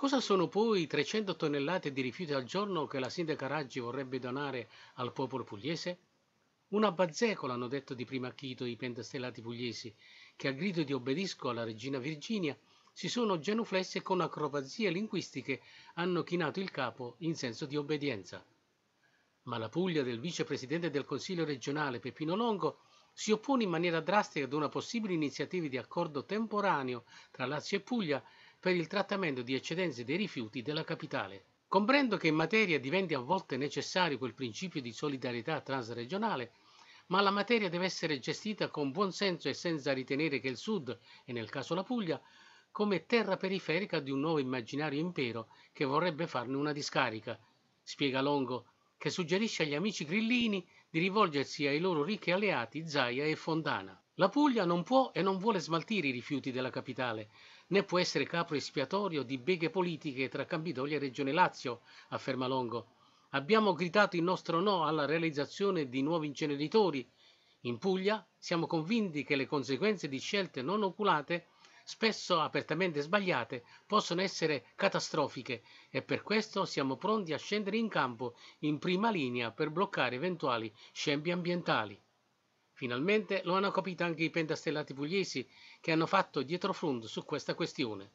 Cosa sono poi 300 tonnellate di rifiuti al giorno che la sindaca Raggi vorrebbe donare al popolo pugliese? Una bazzecola, hanno detto di prima acchito i pentastellati pugliesi, che a grido di obbedisco alla regina Virginia si sono genuflesse e con acrobazie linguistiche hanno chinato il capo in senso di obbedienza. Ma la Puglia del vicepresidente del Consiglio regionale Peppino Longo si oppone in maniera drastica ad una possibile iniziativa di accordo temporaneo tra Lazio e Puglia per il trattamento di eccedenze dei rifiuti della capitale. Comprendo che in materia diventi a volte necessario quel principio di solidarietà transregionale, ma la materia deve essere gestita con buon senso e senza ritenere che il Sud, e nel caso la Puglia, come terra periferica di un nuovo immaginario impero che vorrebbe farne una discarica, spiega Longo, che suggerisce agli amici grillini di rivolgersi ai loro ricchi alleati Zaia e Fontana. La Puglia non può e non vuole smaltire i rifiuti della capitale, né può essere capo espiatorio di beghe politiche tra Campidoglia e Regione Lazio, afferma Longo. Abbiamo gridato il nostro no alla realizzazione di nuovi inceneritori. In Puglia siamo convinti che le conseguenze di scelte non oculate, spesso apertamente sbagliate, possono essere catastrofiche e per questo siamo pronti a scendere in campo in prima linea per bloccare eventuali scempi ambientali. Finalmente lo hanno capito anche i pentastellati pugliesi che hanno fatto dietrofront su questa questione.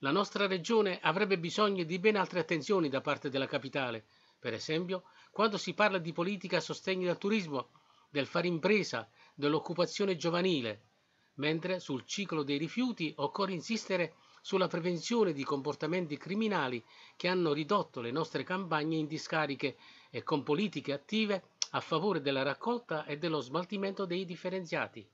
La nostra regione avrebbe bisogno di ben altre attenzioni da parte della capitale, per esempio quando si parla di politica a sostegno del turismo, del fare impresa, dell'occupazione giovanile, mentre sul ciclo dei rifiuti occorre insistere sulla prevenzione di comportamenti criminali che hanno ridotto le nostre campagne in discariche e con politiche attive a favore della raccolta e dello smaltimento dei differenziati.